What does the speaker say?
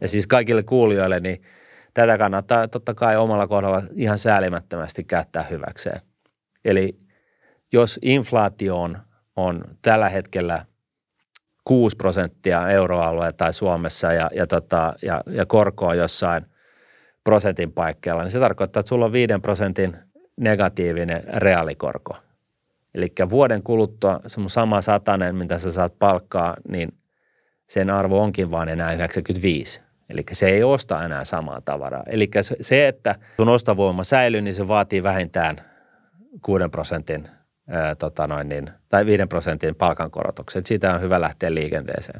Ja siis kaikille kuulijoille, niin tätä kannattaa totta kai omalla kohdalla ihan säälimättömästi käyttää hyväkseen. Eli jos inflaatio on, on tällä hetkellä 6 prosenttia euroalueella tai Suomessa ja, ja, tota, ja, ja korko on jossain prosentin paikkeilla, niin se tarkoittaa, että sulla on 5 prosentin negatiivinen reaalikorko. Eli vuoden kuluttua sun sama satanen, mitä sä saat palkkaa, niin sen arvo onkin vaan enää 95. Eli se ei osta enää samaa tavaraa. Eli se, että sun ostovoima säilyy, niin se vaatii vähintään 6 prosentin ää, tota noin niin, tai 5 prosentin palkankorotuksen Siitä on hyvä lähteä liikenteeseen.